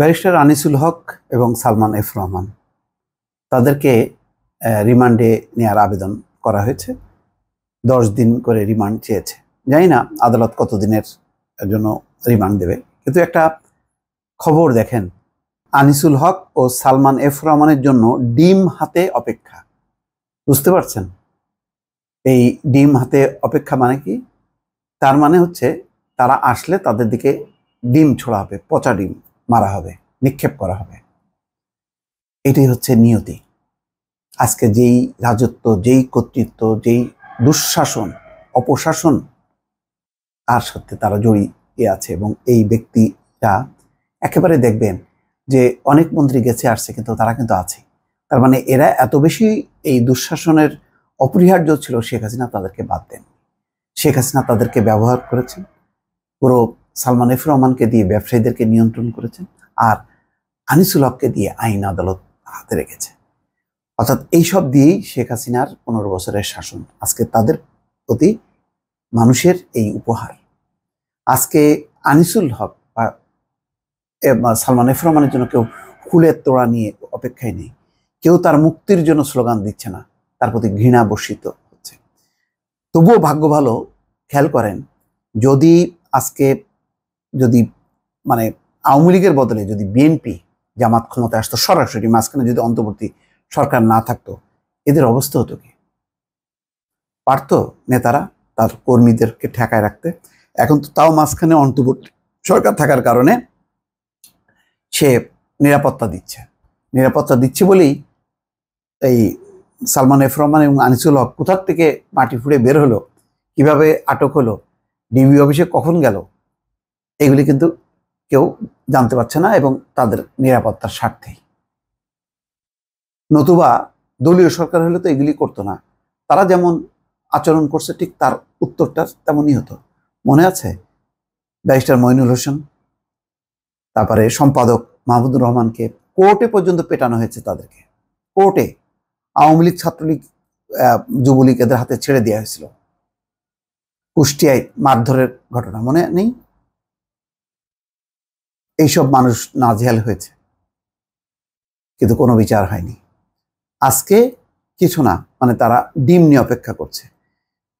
Barrister Anisul হক এবং Salman F Rahman তাদেরকে রিমান্ডে নেয়ার আবেদন করা হয়েছে দশ দিন করে রিমান্ড চেয়েছে জানি না আদালত কতদিনের জন্য রিমান্ড দেবে কিন্তু একটা খবর দেখেন আনিসুল হক ও সালমান এফ রহমানের জন্য ডিম হাতে অপেক্ষা বুঝতে পারছেন এই ডিম হাতে অপেক্ষা মানে কি তার মানে হচ্ছে তারা আসলে তাদের দিকে ডিম ছোড়া হবে পচা ডিম মারা হবে নিক্ষেপ করা হবে এটাই হচ্ছে নিয়তি আজকে যেই রাজত্ব যেই কর্তৃত্ব যেই দুঃশাসন অপশাসন তার সাথে তারা জড়িয়ে আছে এবং এই ব্যক্তিটা একেবারে দেখবেন যে অনেক মন্ত্রী গেছে আসছে কিন্তু তারা কিন্তু আছে তার মানে এরা এত বেশি এই দুঃশাসনের অপরিহার্য ছিল শেখ হাসিনা তাদেরকে বাদ দেন শেখ হাসিনা তাদেরকে ব্যবহার করেছেন পুরো সালমান এফ রহমানকে দিয়ে ব্যবসায়ীদেরকে নিয়ন্ত্রণ করেছেন আর আনিসুল হককে দিয়ে আইন আদালত হাতে রেখেছে অর্থাৎ এইসব দিয়েই শেখ হাসিনার পনেরো বছরের শাসন আজকে তাদের প্রতি মানুষের এই উপহার আজকে আনিসুল হক বা সালমান এফ রহমানের জন্য কেউ ফুলের তোড়া নিয়ে অপেক্ষায় নেই কেউ তার মুক্তির জন্য স্লোগান দিচ্ছে না তার প্রতি ঘৃণা বর্ষিত হচ্ছে তবুও ভাগ্য ভালো খেয়াল করেন যদি আজকে যদি মানে আওয়ামী লীগের বদলে যদি বিএনপি জামাত ক্ষমতায় আসতো সরাসরি মাঝখানে যদি অন্তর্বর্তী সরকার না থাকতো এদের অবস্থা হতো কি পারত নেতারা তার কর্মীদেরকে ঠেকায় রাখতে এখন তো তাও মাঝখানে অন্তর্বর্তী সরকার থাকার কারণে সে নিরাপত্তা দিচ্ছে নিরাপত্তা দিচ্ছে বলেই এই সালমান এফ রহমান এবং আনিসুল হক কোথার থেকে মাটি ফুড়ে বের হলো কিভাবে আটক হলো ডিবি অফিসে কখন গেল এগুলি কিন্তু কেউ জানতে পারছে না এবং তাদের নিরাপত্তার স্বার্থেই নতুবা দলীয় সরকার হলে তো এগুলি করতো না তারা যেমন আচরণ করছে ঠিক তার উত্তরটা তেমনই হতো মনে আছে ব্যারিস্টার মইনুল হোসেন তারপরে সম্পাদক মাহমুদুর রহমানকে কোর্টে পর্যন্ত পেটানো হয়েছে তাদেরকে কোর্টে আওয়ামী লীগ ছাত্রলীগ যুবলীগ এদের হাতে ছেড়ে দেওয়া হয়েছিল কুষ্টিয়ায় মারধরের ঘটনা মনে নেই এইসব মানুষ নাজেহাল হয়েছে কিন্তু কোনো বিচার হয়নি আজকে কিছু না মানে তারা ডিম নিয়ে অপেক্ষা করছে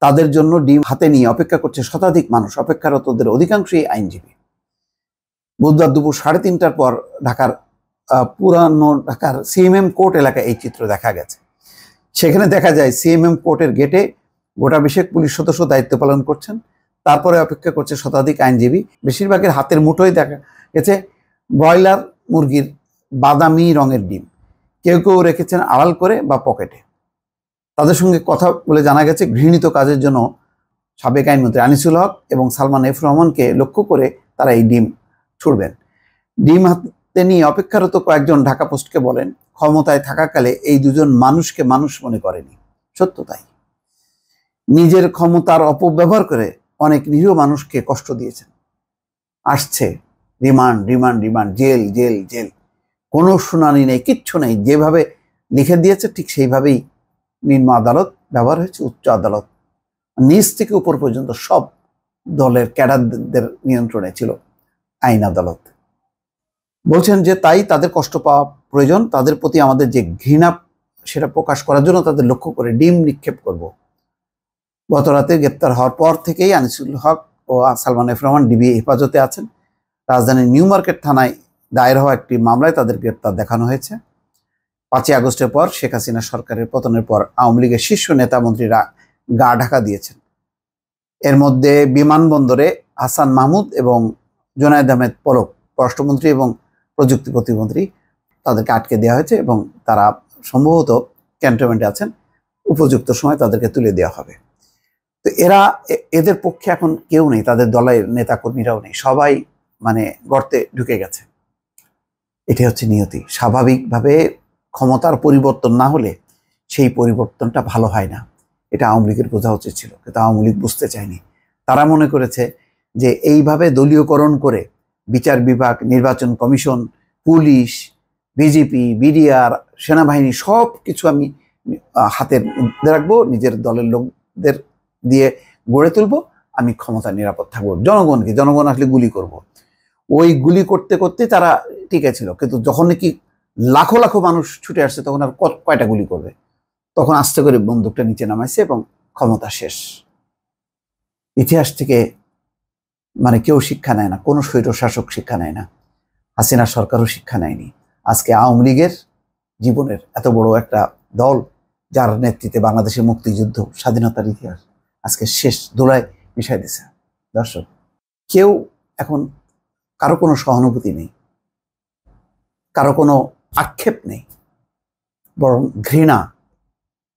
তাদের জন্য ডিম হাতে নিয়ে অপেক্ষা করছে শতাধিক মানুষ অপেক্ষারতদের অধিকাংশই আইনজীবী বুধবার দুপুর সাড়ে তিনটার পর ঢাকার পুরানো ঢাকার সিএমএম কোর্ট এলাকায় এই চিত্র দেখা গেছে সেখানে দেখা যায় সিএমএম কোর্টের গেটে গোটা বিশেষ পুলিশ সদস্য দায়িত্ব পালন করছেন তারপরে অপেক্ষা করছে শতাধিক আইনজীবী বেশিরভাগের হাতের মুঠোয় দেখা গেছে ব্রয়লার মুরগির বাদামি রঙের ডিম কেউ কেউ রেখেছেন আড়াল করে বা পকেটে তাদের সঙ্গে কথা বলে জানা গেছে ঘৃণিত কাজের জন্য সাবেক আইনমন্ত্রী আনিসুল হক এবং সালমান এফ রহমানকে লক্ষ্য করে তারা এই ডিম ছুড়বেন ডিম হাতে নিয়ে অপেক্ষারত কয়েকজন ঢাকা পোস্টকে বলেন ক্ষমতায় থাকাকালে এই দুজন মানুষকে মানুষ মনে করেনি সত্য তাই নিজের ক্ষমতার অপব্যবহার করে অনেক নিরীহ মানুষকে কষ্ট দিয়েছেন আসছে remand remand remand jail jail jail কোনো শুনানি নেই কিচ্ছু নেই যেভাবে লিখে দিয়েছে ঠিক সেইভাবেই নিম্ন আদালত ব্যবহার হয়েছে উচ্চ আদালত নিচ থেকে উপর পর্যন্ত সব দলের ক্যাডারদের নিয়ন্ত্রণে ছিল আইন আদালত বলছেন যে তাই তাদের কষ্ট পাওয়া প্রয়োজন তাদের প্রতি আমাদের যে ঘৃণা সেটা প্রকাশ করার জন্য তাদের লক্ষ্য করে ডিম নিক্ষেপ করব। গত রাতে গ্রেপ্তার হওয়ার পর থেকেই আনিসুল হক ও সালমান এফ রহমান ডিবি হেফাজতে আছেন রাজধানীর নিউ মার্কেট থানায় দায়ের হওয়া একটি মামলায় তাদের গ্রেপ্তার দেখানো হয়েছে পাঁচই আগস্টের পর শেখ হাসিনা সরকারের পতনের পর আওয়ামী লীগের শীর্ষ নেতা মন্ত্রীরা গা ঢাকা দিয়েছেন এর মধ্যে বিমানবন্দরে হাসান মাহমুদ এবং জোনায়দ আহমেদ পলক পররাষ্ট্রমন্ত্রী এবং প্রযুক্তি প্রতিমন্ত্রী তাদেরকে আটকে দেওয়া হয়েছে এবং তারা সম্ভবত ক্যান্টনমেন্টে আছেন উপযুক্ত সময় তাদেরকে তুলে দেওয়া হবে তো এরা এদের পক্ষে এখন কেউ নেই তাদের দলের নেতাকর্মীরাও নেই সবাই মানে গর্তে ঢুকে গেছে এটা হচ্ছে নিয়তি স্বাভাবিকভাবে ক্ষমতার পরিবর্তন না হলে সেই পরিবর্তনটা ভালো হয় না এটা আওয়ামী লীগের বোঝা উচিত ছিল কিন্তু আওয়ামী লীগ বুঝতে চায়নি তারা মনে করেছে যে এইভাবে দলীয়করণ করে বিচার বিভাগ নির্বাচন কমিশন পুলিশ বিজেপি বিডিআর সেনাবাহিনী সব কিছু আমি হাতের রাখবো নিজের দলের লোকদের দিয়ে গড়ে তুলব আমি ক্ষমতা নিরাপদ থাকবো জনগণকে জনগণ আসলে গুলি করব। ওই গুলি করতে করতে তারা টিকে ছিল কিন্তু যখন নাকি লাখো লাখো মানুষ ছুটে আসছে তখন আর কয়টা গুলি করবে তখন আস্তে করে বন্দুকটা নিচে নামাইছে এবং ক্ষমতা শেষ ইতিহাস থেকে মানে কেউ শিক্ষা নেয় না কোনো শৈর শাসক শিক্ষা নেয় না হাসিনা সরকারও শিক্ষা নেয়নি আজকে আওয়ামী লীগের জীবনের এত বড় একটা দল যার নেতৃত্বে বাংলাদেশের মুক্তিযুদ্ধ স্বাধীনতার ইতিহাস আজকে শেষ দোলায় মিশাই দিছে দর্শক কেউ এখন কারো কোনো সহানুভূতি নেই কারো কোনো আক্ষেপ নেই বরং ঘৃণা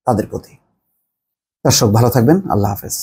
তাদের প্রতি দর্শক ভালো থাকবেন আল্লাহ হাফেজ